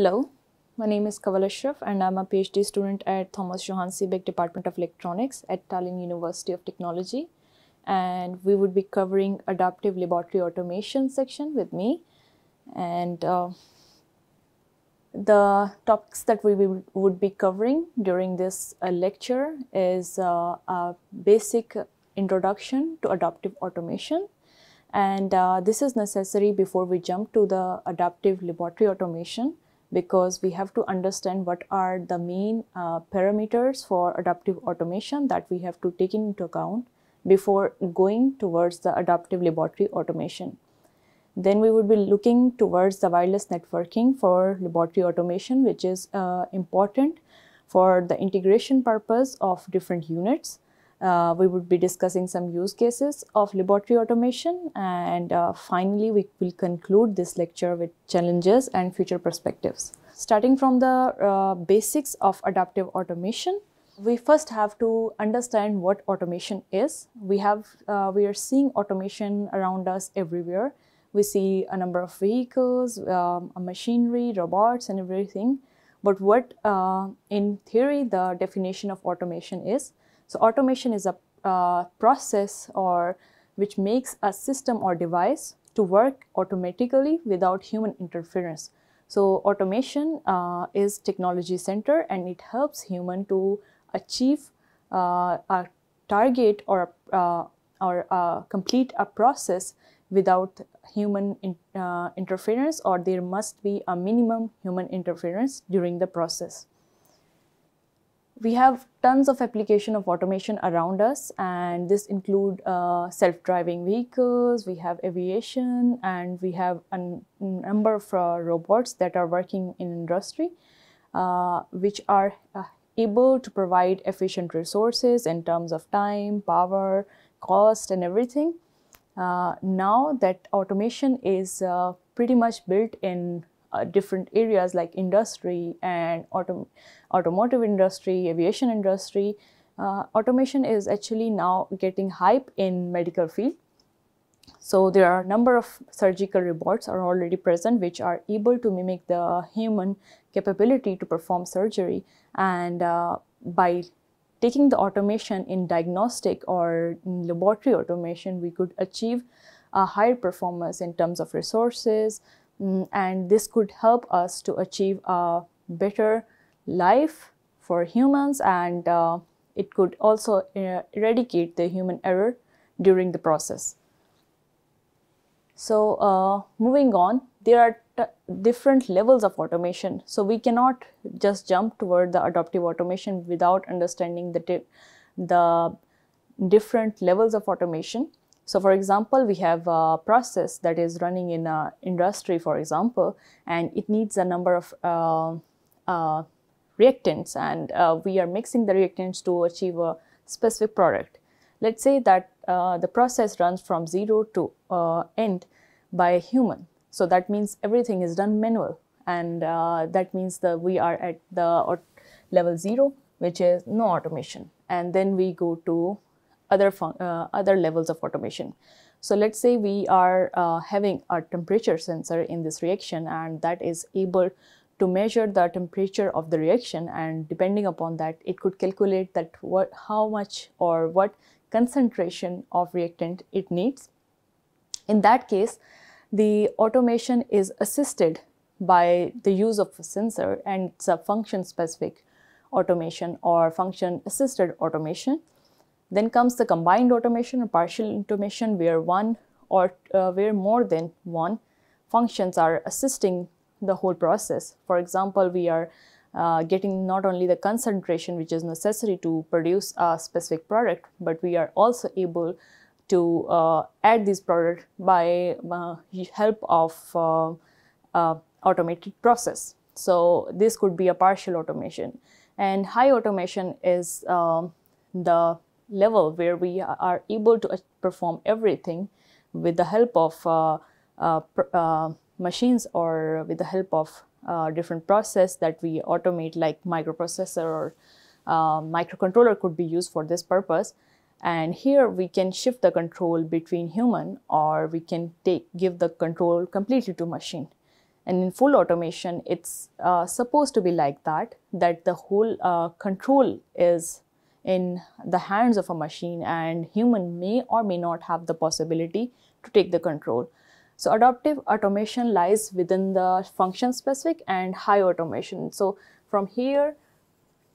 Hello, my name is Kavala Ashraf and I'm a PhD student at Thomas Johann Seebeck Department of Electronics at Tallinn University of Technology. And we would be covering adaptive laboratory automation section with me. And uh, the topics that we would be covering during this uh, lecture is uh, a basic introduction to adaptive automation and uh, this is necessary before we jump to the adaptive laboratory automation because we have to understand what are the main uh, parameters for adaptive automation that we have to take into account before going towards the adaptive laboratory automation. Then we would be looking towards the wireless networking for laboratory automation, which is uh, important for the integration purpose of different units uh, we would be discussing some use cases of laboratory automation and uh, finally we will conclude this lecture with challenges and future perspectives. Starting from the uh, basics of adaptive automation, we first have to understand what automation is. We have, uh, we are seeing automation around us everywhere. We see a number of vehicles, um, machinery, robots and everything. But what uh, in theory the definition of automation is, so automation is a uh, process or which makes a system or device to work automatically without human interference. So automation uh, is technology center and it helps human to achieve uh, a target or, uh, or uh, complete a process without human in, uh, interference or there must be a minimum human interference during the process we have tons of application of automation around us and this include uh, self-driving vehicles we have aviation and we have a number of uh, robots that are working in industry uh, which are uh, able to provide efficient resources in terms of time power cost and everything uh, now that automation is uh, pretty much built in uh, different areas like industry and autom automotive industry, aviation industry, uh, automation is actually now getting hype in medical field. So there are a number of surgical robots are already present which are able to mimic the human capability to perform surgery and uh, by taking the automation in diagnostic or in laboratory automation we could achieve a higher performance in terms of resources, Mm, and this could help us to achieve a better life for humans and uh, it could also uh, eradicate the human error during the process. So uh, moving on, there are different levels of automation. So we cannot just jump toward the adaptive automation without understanding the, the different levels of automation. So for example, we have a process that is running in an industry, for example, and it needs a number of uh, uh, reactants and uh, we are mixing the reactants to achieve a specific product. Let's say that uh, the process runs from zero to uh, end by a human. So that means everything is done manual and uh, that means that we are at the level zero, which is no automation. And then we go to other, uh, other levels of automation. So let's say we are uh, having a temperature sensor in this reaction and that is able to measure the temperature of the reaction and depending upon that it could calculate that what how much or what concentration of reactant it needs. In that case, the automation is assisted by the use of a sensor and it's a function specific automation or function assisted automation then comes the combined automation or partial automation where one or uh, where more than one functions are assisting the whole process. For example, we are uh, getting not only the concentration which is necessary to produce a specific product, but we are also able to uh, add this product by uh, help of uh, uh, automated process. So this could be a partial automation and high automation is um, the level where we are able to uh, perform everything with the help of uh, uh, uh machines or with the help of uh, different process that we automate like microprocessor or microcontroller could be used for this purpose and here we can shift the control between human or we can take give the control completely to machine and in full automation it's uh, supposed to be like that that the whole uh, control is in the hands of a machine and human may or may not have the possibility to take the control. So adaptive automation lies within the function specific and high automation. So from here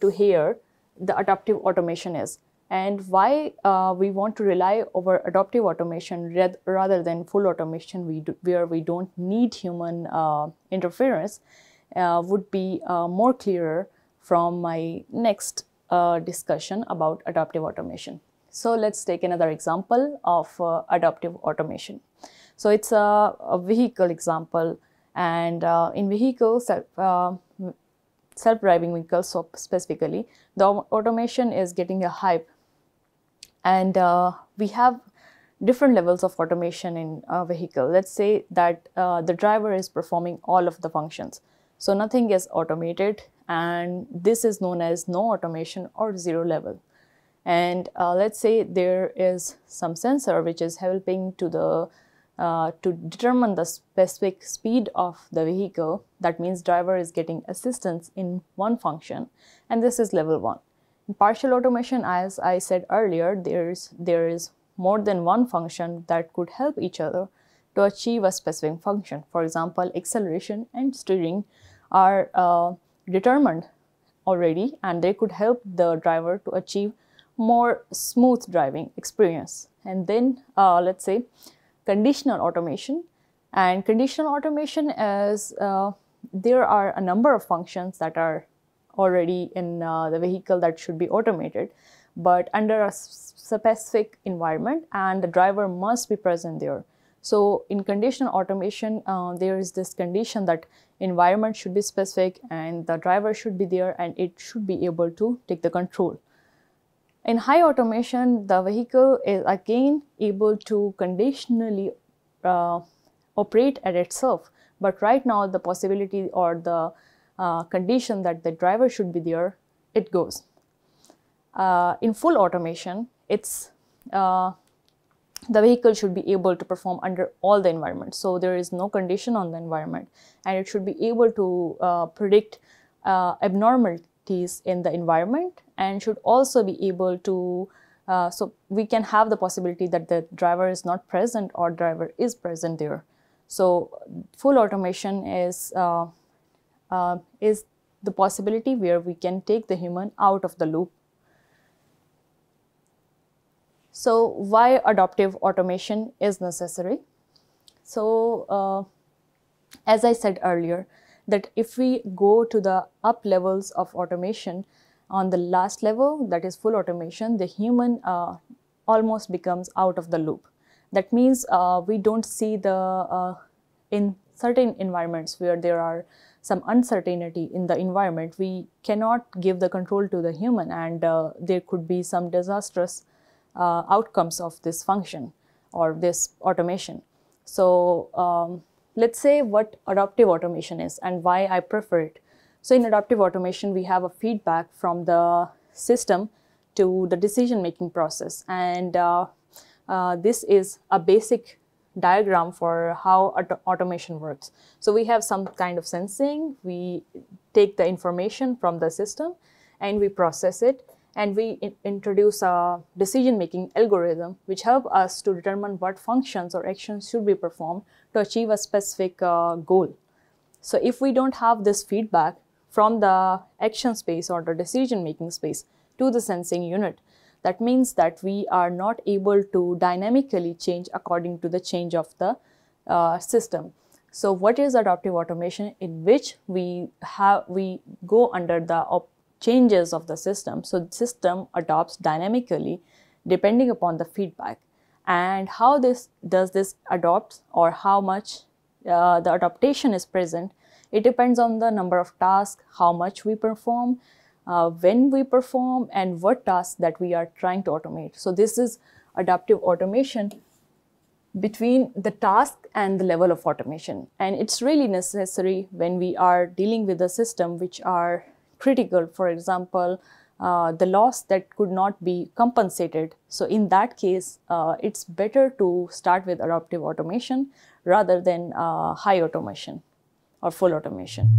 to here, the adaptive automation is and why uh, we want to rely over adaptive automation rather than full automation we do, where we don't need human uh, interference uh, would be uh, more clearer from my next uh, discussion about adaptive automation. So let's take another example of uh, adaptive automation. So it's a, a vehicle example and uh, in vehicles, uh, self-driving vehicles so specifically, the automation is getting a hype and uh, we have different levels of automation in a vehicle. Let's say that uh, the driver is performing all of the functions. So nothing is automated and this is known as no automation or zero level. And uh, let's say there is some sensor which is helping to the uh, to determine the specific speed of the vehicle. That means driver is getting assistance in one function, and this is level one. In partial automation, as I said earlier, there is there is more than one function that could help each other to achieve a specific function. For example, acceleration and steering are uh, determined already and they could help the driver to achieve more smooth driving experience. And then uh, let's say conditional automation and conditional automation is uh, there are a number of functions that are already in uh, the vehicle that should be automated but under a specific environment and the driver must be present there so in conditional automation, uh, there is this condition that environment should be specific and the driver should be there and it should be able to take the control. In high automation, the vehicle is again able to conditionally uh, operate at itself. But right now, the possibility or the uh, condition that the driver should be there, it goes. Uh, in full automation, it's uh, the vehicle should be able to perform under all the environments. So there is no condition on the environment and it should be able to uh, predict uh, abnormalities in the environment and should also be able to, uh, so we can have the possibility that the driver is not present or driver is present there. So full automation is, uh, uh, is the possibility where we can take the human out of the loop so why adaptive automation is necessary? So uh, as I said earlier, that if we go to the up levels of automation, on the last level, that is full automation, the human uh, almost becomes out of the loop. That means uh, we don't see the, uh, in certain environments where there are some uncertainty in the environment, we cannot give the control to the human and uh, there could be some disastrous uh, outcomes of this function or this automation. So um, let's say what adaptive automation is and why I prefer it. So in adaptive automation, we have a feedback from the system to the decision-making process. And uh, uh, this is a basic diagram for how auto automation works. So we have some kind of sensing, we take the information from the system and we process it and we introduce a decision-making algorithm which help us to determine what functions or actions should be performed to achieve a specific uh, goal. So if we don't have this feedback from the action space or the decision-making space to the sensing unit, that means that we are not able to dynamically change according to the change of the uh, system. So what is adaptive automation in which we have we go under the changes of the system. So the system adopts dynamically depending upon the feedback and how this does this adopt or how much uh, the adaptation is present. It depends on the number of tasks, how much we perform, uh, when we perform and what tasks that we are trying to automate. So this is adaptive automation between the task and the level of automation. And it's really necessary when we are dealing with a system which are critical. For example, uh, the loss that could not be compensated. So in that case, uh, it's better to start with adaptive automation rather than uh, high automation or full automation.